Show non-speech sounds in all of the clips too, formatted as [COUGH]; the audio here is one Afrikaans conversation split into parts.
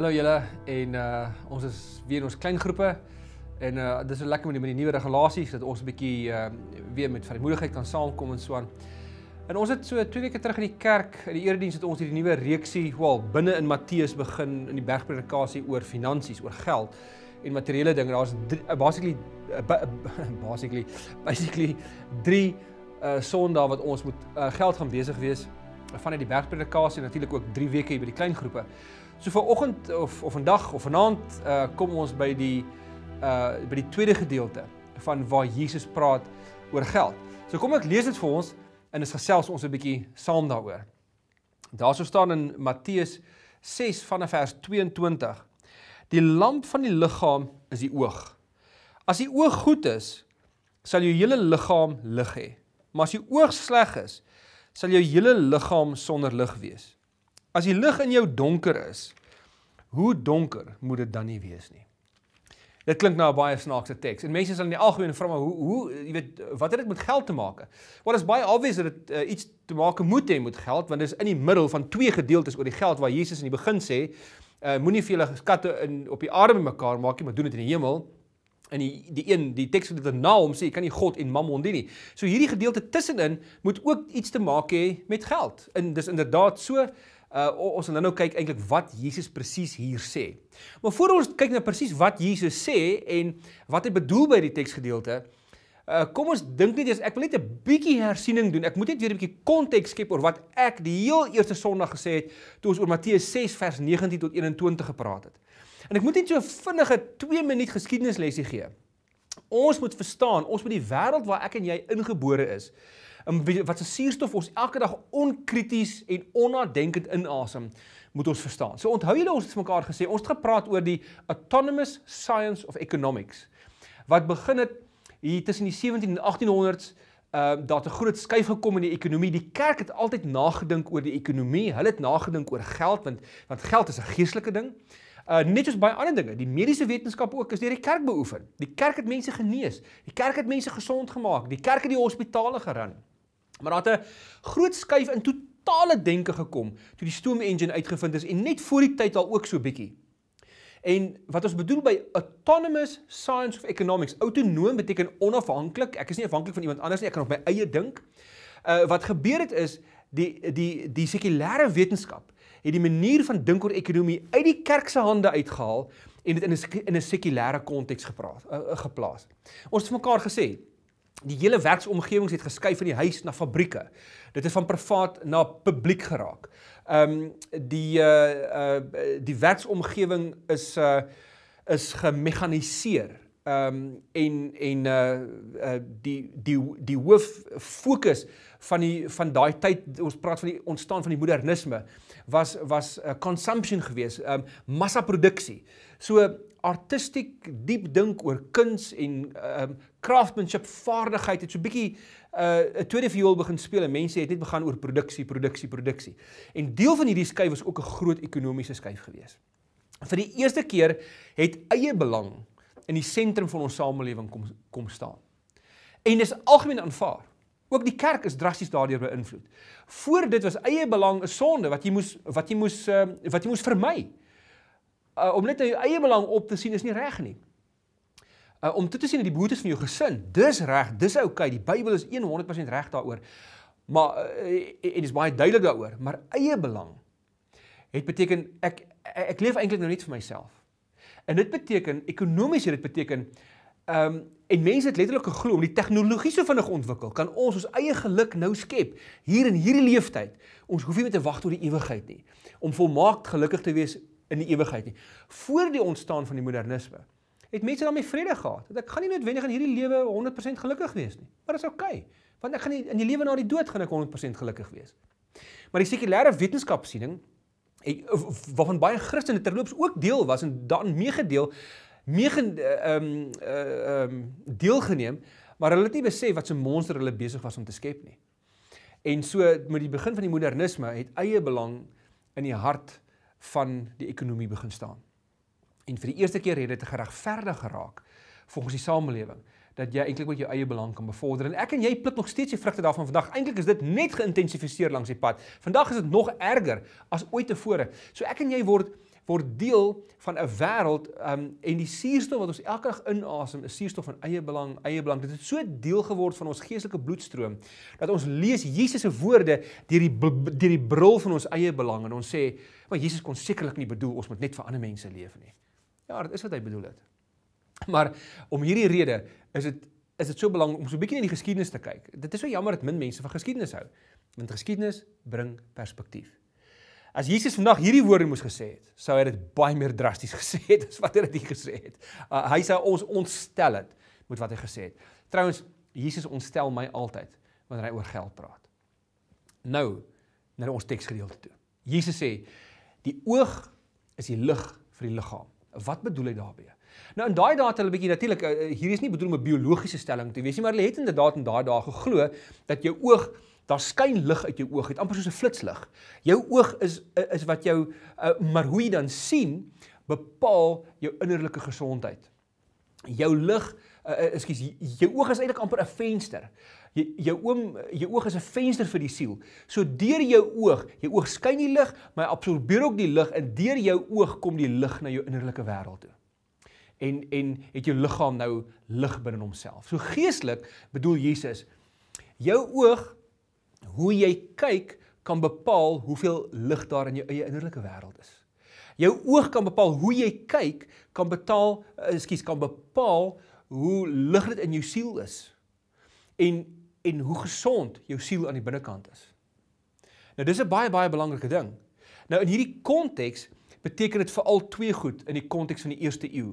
Hallo julle en uh ons is weer in ons klein groepe en uh eh, dis so lekker met die, die nuwe regulasies dat ons 'n bietjie uh eh, weer met vrymoedigheid kan saamkom en so aan. En ons het so 2 weke terug in die kerk, in die erediens het ons hierdie nuwe reeksie, wel binne in Matteus begin in die bergpredikasie oor finansies, oor geld en materiële dinge. Daar's [LAUGHS] basically basically basically 3 uh Sondae wat ons moet uh, geld gaan besig wees vanuit die bergpredikasie en natuurlik ook 3 weke hier by die klein groepe. So vir oggend of of vandag of vanaand uh, kom ons by die uh by die tweede gedeelte van waar Jesus praat oor geld. So kom ek lees dit vir ons en ons gesels ons 'n bietjie saam daaroor. Daarso staan in Matteus 6 vanaf vers 22. Die lamp van die liggaam is die oog. As die oog goed is, sal jou hele liggaam lig hê. Maar as die oog sleg is, sal jou hele liggaam sonder lig wees. As die lig in jou donker is, hoe donker moet dit dan nie wees nie? Dit klink na nou 'n baie snaakse teks. En mense sal in die algemeen vra maar hoe hoe jy weet wat het dit met geld te maak? Wel is baie obvious dat dit uh, iets te maak moet hê met geld want dit is in die middel van twee gedeeltes oor die geld waar Jesus in die begin sê, uh, moenie vir julle skatte in op die aarde bymekaar maak nie, maar doen dit in die hemel. En die die een die teks wat dit daarna er hom sê, jy kan nie God en Mammon dien nie. So hierdie gedeelte tussenin moet ook iets te maak hê met geld. En dis inderdaad so uh, ons gaan nou nou kyk eintlik wat Jesus presies hier sê. Maar voor ons kyk nou presies wat Jesus sê en wat hy bedoel by die teksgedeelte, uh, kom ons dink net eers ek wil net 'n bietjie hersiening doen. Ek moet net weer 'n bietjie konteks skep oor wat ek die heel eerste Sondag gesê het toe ons oor Matteus 6 vers 19 tot 21 gepraat het. En ek moet net so 'n vinnige 2 minuut geskiedenislesie gee. Ons moet verstaan, ons moet die wêreld waar ek en jy ingebore is, in wat se suurstof ons elke dag onkrities en onnadenkend inasem, moet ons verstaan. So onthou julle ons het mekaar gesê, ons het gepraat oor die autonomous science of economics wat begin het hier tussen die 17 en 1800s ehm uh, daar het 'n groot skuif gekom in die ekonomie. Die kerk het altyd nagedink oor die ekonomie. Hulle het nagedink oor geld want want geld is 'n geestelike ding. Uh net soos baie ander dinge. Die mediese wetenskap ook is deur die kerk beoefen. Die kerk het mense genees. Die kerk het mense gesond gemaak. Die kerk het die hospitale gerun. Maar daar het 'n groot skuif in totale denke gekom toe die steam engine uitgevind is en net voor die tyd al ook so bietjie. En wat ons bedoel by autonomous science of economics, autonoom beteken onafhanklik. Ek is nie afhanklik van iemand anders nie, ek kan op my eie dink. Uh wat gebeur het is die die die sekulêre wetenskap het die manier van dink oor ekonomie uit die kerk se hande uitgehaal en dit in 'n in 'n sekulêre konteks gepraat uh, geplaas. Ons het mekaar gesê die hele werksomgewings het geskuif in die huis na fabrieke. Dit het van privaat na publiek geraak. Ehm um, die eh uh, eh uh, die werksomgewing is eh uh, is gemekaniseer. Ehm um, en en eh uh, die die die hoof fokus van die van daai tyd ons praat van die ontstaan van die modernisme was was 'n uh, eh, consumption geweest, ehm um, massaproduksie. So artistiek diep dink oor kuns en ehm uh, craftsmanship vaardigheid het so bietjie eh, 'n uh, tweede viool begin speel en mense het net begin oor produksie produksie produksie. En deel van hierdie skuif was ook 'n groot ekonomiese skuif geweest. Vir die eerste keer het eie belang in die sentrum van ons samelewing kom kom staan. En dis algemeen aanvaar. Ook die kerk is drassies daardeur beïnvloed. Voor dit was eie belang 'n sonde wat jy moes wat jy moes ehm, wat jy moes vermy uh, om net jou eie belang op te sien is nie reg nie. Uh, om toe te sien dat die behoeftes van jou gesin, dis reg, dis oukei, okay, die Bybel is 100% reg daaroor. Maar uh, uh, en is baie duidelik daaroor, maar eie belang het beteken ek ek leef eintlik nou net vir myself. En dit beteken ekonomies dit beteken ehm um, en mense het letterlik geglo om die tegnologie so vinnig ontwikkel kan ons ons eie geluk nou skep hier in hierdie lewenstyd. Ons hoef nie meer te wag tot die ewigheid nie om volmaak gelukkig te wees in die ewigheid nie. Voor die ontstaan van die modernisme het mense daarmee vrede gehad. Dat ek gaan nie noodwendig in hierdie lewe 100% gelukkig wees nie. Maar dit is oukei, okay, want ek gaan nie in die lewe na die dood gaan ek 100% gelukkig wees. Maar die sekulêre wetenskapsiening waarvan baie Christene terloops ook deel was en dan meegedeel meegen eh, ehm uh, ehm um, uh, deelgeneem, maar hulle het nie besef wat so 'n monster hulle besig was om te skep nie. En so met die begin van die modernisme het eie belang in die hart uh van die ekonomie begin staan. En vir die eerste keer het dit geregverdig geraak volgens die samelewing dat jy eintlik met jou eie belang kan bevorder en ek en jy pluk nog steeds die vrugte daarvan vandag. Eintlik is dit net geïntensifiseer langs die pad. Vandag is dit nog erger as ooit tevore. So ek en jy word word deel van 'n wêreld um, ehm, en die suurstof wat ons elke dag inasem is suurstof van eie belang, eie belang. Dit het so deel geword van ons geestelike bloedstroom dat ons lees Jesus se woorde deur die deur die bril van ons eie belang en ons sê, "Maar Jesus kon sekerlik nie bedoel ons moet net vir ander mense leef nie." Ja, dit is wat hy bedoel het. Maar om hierdie rede is dit is dit so belangrik om so 'n bietjie in die geskiedenis te kyk. Dit is so jammer dat min mense van geskiedenis hou, want geskiedenis bring perspektief. As Jesus vandag hierdie woorde moes gesê het, sou hy dit baie meer drasties [LAUGHS] gesê het as wat hy dit gesê het. Uh, hy sou ons ontstel het met wat hy gesê het. Trouwens, Jesus ontstel my altyd wanneer hy oor geld praat. Nou, na ons teksgedeelte toe. Jesus sê: "Die oog is die lig vir die liggaam." Wat bedoel hy daarmee? Nou in daai dae het hulle bietjie natuurlik eh, eh, hierdie is nie bedoel om 'n biologiese stelling te wees nie, maar hulle het inderdaad in daai dae geglo dat jou oog Daar skyn lig uit jou oog, dit amper soos 'n flitslig. Jou oog is eh, is wat jou eh, maar hoe jy dan sien bepaal jou innerlike gesondheid. Jou lig, eh, ekskuus, jou oog is eintlik amper 'n venster. Jy, jou oom jou oog is 'n venster vir die siel. So deur jou oog, jou oog skyn die lig, maar hy absorbeer ook die lig en deur jou oog kom die lig na jou innerlike wêreld toe. En en het jou liggaam nou lig binne homself. So geestelik bedoel Jesus jou oog Hoe jy kyk kan bepaal hoeveel lig daar in jou eie innerlike wêreld is. Jou oog kan bepaal hoe jy kyk, kan betaal, eh, ekskuus, kan bepaal hoe lig dit in jou siel is. En en hoe gesond jou siel aan die binnekant is. Nou dis 'n baie baie belangrike ding. Nou in hierdie konteks beteken dit veral twee goed in die konteks van die eerste eeu.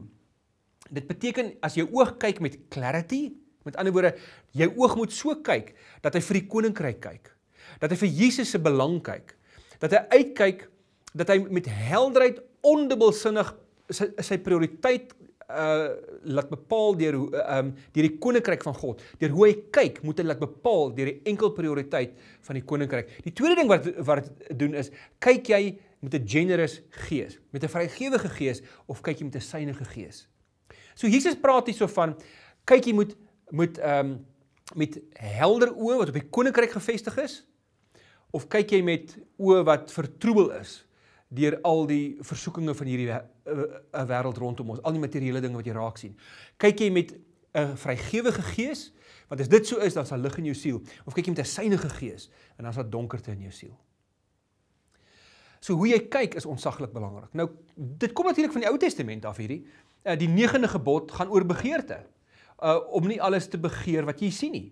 Dit beteken as jou oog kyk met clarity, Met ander woorde, jou oog moet so kyk dat hy vir die koninkryk kyk. Dat hy vir Jesus se belang kyk. Dat hy uitkyk dat hy met helderheid ondubbelsinnig sy, sy prioriteit uh laat bepaal deur hoe ehm uh, um, deur die koninkryk van God. Deur hoe hy kyk, moet hy laat bepaal deur die enkel prioriteit van die koninkryk. Die tweede ding wat wat doen is, kyk jy met 'n generous gees, met 'n vrygewige gees of kyk jy met 'n synige gees? So Jesus praat hierso van kyk jy moet met ehm um, met helder oë wat op die koninkryk gefestig is of kyk jy met oë wat vertroebel is deur al die versoekinge van hierdie 'n eh, eh, wêreld rondom ons, al die materiële dinge wat jy raak sien. Kyk jy met 'n vrygewige gees, want as dit so is, dan sal lig in jou siel, of kyk jy met 'n synige gees en dan sal donkerte in jou siel. So hoe jy kyk is ontsaglik belangrik. Nou dit kom natuurlik van die Ou Testament af hierdie. Eh, die 9de gebod gaan oor begeerte uh, om nie alles te begeer wat jy sien nie.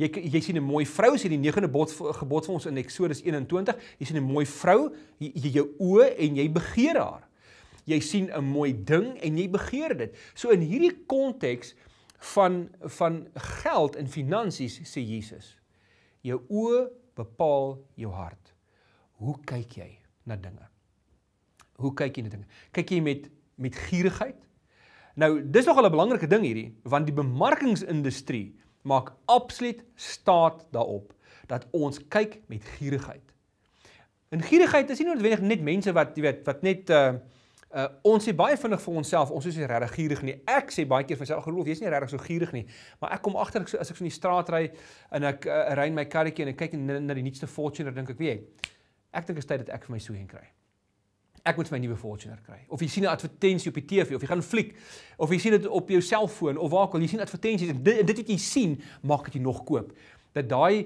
Jy jy sien 'n mooi vrou, sien die 9de bod gebod vir ons in Eksodus 21. Jy sien 'n mooi vrou, jy, jy jou oë en jy begeer haar. Jy sien 'n mooi ding en jy begeer dit. So in hierdie konteks van van geld en finansies sê Jesus, jou oë bepaal jou hart. Hoe kyk jy na dinge? Hoe kyk jy na dinge? Kyk jy met met gierigheid? Nou, dis nogal 'n belangrike ding hierdie, want die bemarkingsindustrie maak absoluut staat daarop dat ons kyk met gierigheid. En gierigheid is nie noodwendig net mense wat, jy weet, wat net uh uh ons sê baie vinnig vir onsself, ons is nie regtig gierig nie. Ek sê baie keer vir myself, geloof, jy's nie regtig so gierig nie. Maar ek kom agter ek so as ek so in die straat ry en ek uh, ry in my karretjie en ek kyk na, na die nuutste Fortuner, dink ek, weet jy, ek dink is tyd dat ek vir my so een kry ek moet my nuwe Fortuner kry. Of jy sien 'n advertensie op die TV of jy gaan fliek of jy sien dit op jou selfoon of waar ook al jy sien advertensies en dit, dit wat jy sien maak dit jy nog koop. Dat daai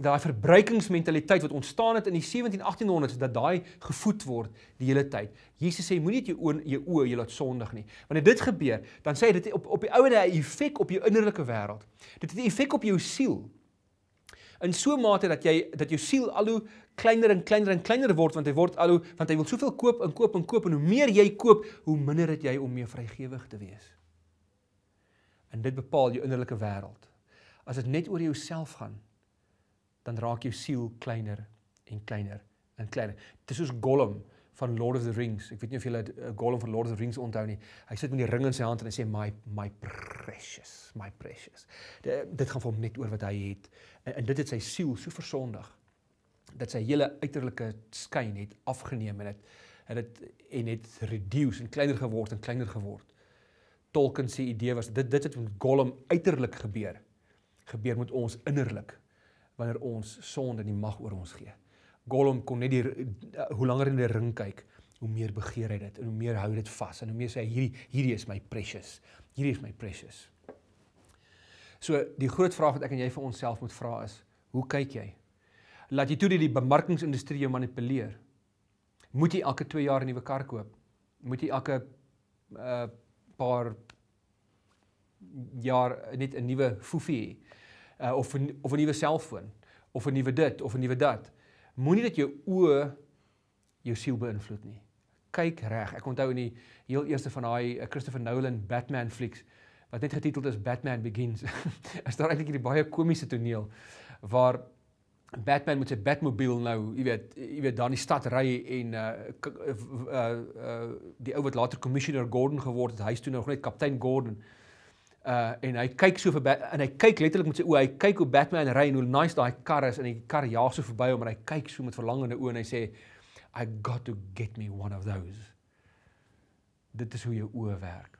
daai verbruikingsmentaliteit wat ontstaan het in die 171800s dat daai gevoed word die hele tyd. Jesus sê moenie jou oë jou oë jy laat sondig nie. Wanneer dit gebeur, dan sê hy dit op op die ouene effek op jou innerlike wêreld. Dit het 'n effek op jou siel in so 'n mate dat jy dat jou siel al hoe kleiner en kleiner en kleiner word want hy word al hoe want hy wil soveel koop en koop en koop en hoe meer jy koop, hoe minder het jy om mee vrygewig te wees. En dit bepaal jou innerlike wêreld. As dit net oor jouself gaan, dan raak jou siel kleiner en kleiner en kleiner. Dit is soos Gollum van Lord of the Rings. Ek weet nie of julle eh, Gollum van Lord of the Rings onthou nie. Hy sit met die ring in sy hand en hy sê my my precious, my precious. De, dit gaan van net oor wat hy het en, en dit het sy siel so versondig dat sy hele uiterlike skyn het afgeneem en dit het, het en het reduce en kleiner geword en kleiner geword. Tolkien se idee was dit dit het met Gollum uiterlik gebeur. Gebeur met ons innerlik wanneer ons sonde die mag oor ons gee. Gollum kon net die eh, hoe langer in die ring kyk, hoe meer begeer hy dit en hoe meer hou dit vas en hoe meer sê hy hierdie hierdie is my precious. Hierdie is my precious. So die groot vraag wat ek en jy vir onsself moet vra is, hoe kyk jy? Laat jy toe dat die bemarkingsindustrie jou manipuleer? Moet jy elke 2 jaar 'n nuwe kar koop? Moet jy elke 'n uh, eh, paar jaar net 'n nuwe foefie hê? Uh, of 'n of 'n nuwe selfoon of 'n nuwe dit of 'n nuwe dat? Moenie dat jou oë jou siel beïnvloed nie. Kyk reg. Ek onthou in die heel eerste van daai eh, Christopher Nolan Batman flieks wat net getiteld is Batman Begins. [LAUGHS] is daar eintlik hierdie baie komiese toneel waar Batman met sy Batmobile nou, jy weet, jy weet dan die stad ry en uh uh uh, uh die ou wat later Commissioner Gordon geword het, hy is toe nog net Kaptein Gordon. Uh uh en hy kyk so verby en hy kyk letterlik met sy oë hy kyk hoe Batman ry en hoe nice daai kar is en die kar jaag so verby hom en hy kyk so met verlangende oë en hy sê I got to get me one of those. Dit is hoe jou oë werk.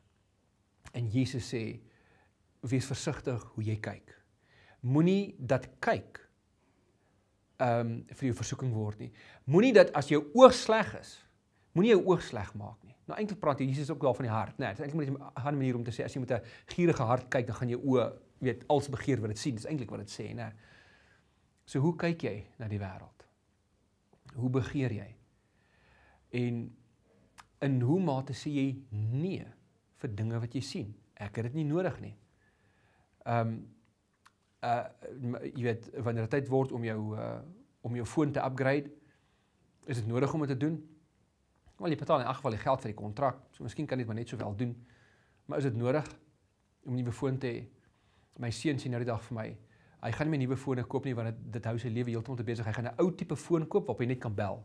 En Jesus sê wees versigtig hoe jy kyk. Moenie dat kyk ehm um, vir jou versoeking word nie. Moenie dat as jou oog sleg is, moenie jou oog sleg maak nie. Nou eintlik praat Jesus ook wel van die hart, né? Nee, dit is eintlik maar 'n ander manier om te sê as jy met 'n gierige hart kyk, dan gaan jou oë weet als begeer wat dit sien. Dis eintlik wat dit sê, né? Nee. So hoe kyk jy na die wêreld? Hoe begeer jy? En in hoe mate sê jy nee vir dinge wat jy sien? Ek het dit nie nodig nie. Ehm um, uh jy weet wanneer dit tyd word om jou uh om jou foon te upgrade, is dit nodig om dit te doen? Wel, jy betaal in elk geval die geld vir die kontrak. So miskien kan jy dit maar net sowel doen. Maar is dit nodig om 'n nuwe foon te hê? My seun sien nou die dag vir my. Hy gaan nie 'n nuwe foon koop nie want dit dit hou sy lewe heeltemal te besig. Hy gaan 'n ou tipe foon koop waarop hy net kan bel.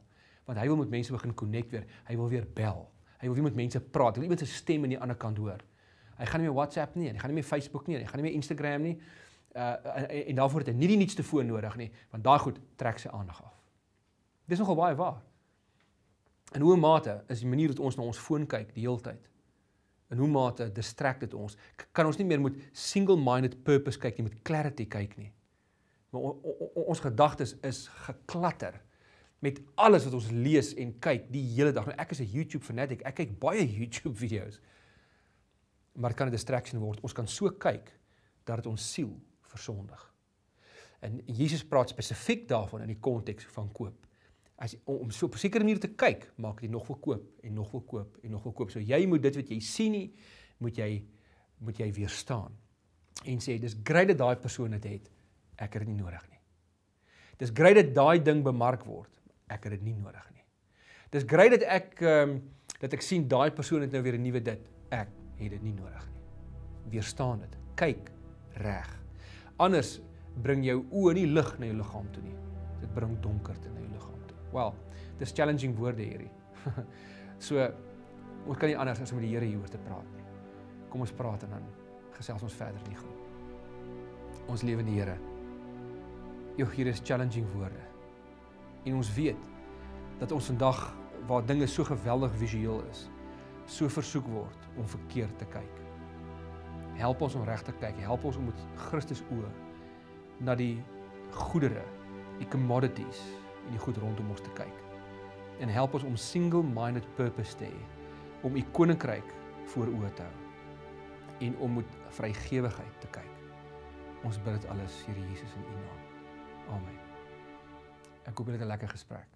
Want hy wil met mense begin connect weer. Hy wil weer bel. Hy wil weer met mense praat. Hy wil iemand se stem aan die ander kant hoor. Hy gaan nie meer WhatsApp nie, hy gaan nie meer Facebook nie, hy gaan nie meer Instagram nie. Uh en, en daarvoor het hy nie die nuutste foon nodig nie, want daai goed trek sy aandag af. Dis nogal baie waar. In hoe mate is die manier wat ons na ons foon kyk die heeltyd? In hoe mate distrek dit ons? Kan ons nie meer met single-minded purpose kyk nie, met clarity kyk nie. Maar ons gedagtes is geklatter met alles wat ons lees en kyk die hele dag. Nou ek is 'n YouTube fanatic. Ek kyk baie [LAUGHS] YouTube video's. Maar dit kan 'n distraction word. Ons kan so kyk dat dit ons siel versondig. En Jesus praat spesifiek daarvan in die konteks van koop as om, om so op 'n sekere manier te kyk, maak dit nog verkoop en nog verkoop en nog verkoop. So jy moet dit wat jy sien nie, moet jy moet jy weerstaan. En sê dis grys dat daai persoon dit het, ek het dit nie nodig nie. Dis grys dat daai ding bemark word, ek het dit nie nodig nie. Dis grys dat ek ehm um, dat ek sien daai persoon het nou weer 'n nuwe dit, ek het dit nie nodig nie. Weerstaan dit. Kyk reg. Anders bring jou oë nie lig na jou liggaam toe nie. Dit bring donkerte na jou liggaam. Wel, dis challenging woorde hierdie. [LAUGHS] so ons kan nie anders as om die Here hieroor te praat nie. Kom ons praat en dan gesels ons verder nie gou. Ons lewe in die Here. Jou hier is challenging woorde. En ons weet dat ons vandag waar dinge so geweldig visueel is, so versoek word om verkeerd te kyk. Help ons om reg te kyk. Help ons om met Christus oë na die goedere, die commodities en die goed rondom ons te kyk. En help ons om single-minded purpose te hê om u koninkryk voor oë te hou en om met vrygewigheid te kyk. Ons bid dit alles in Jesus se naam. Amen. Ek hoop julle het 'n lekker gesprek.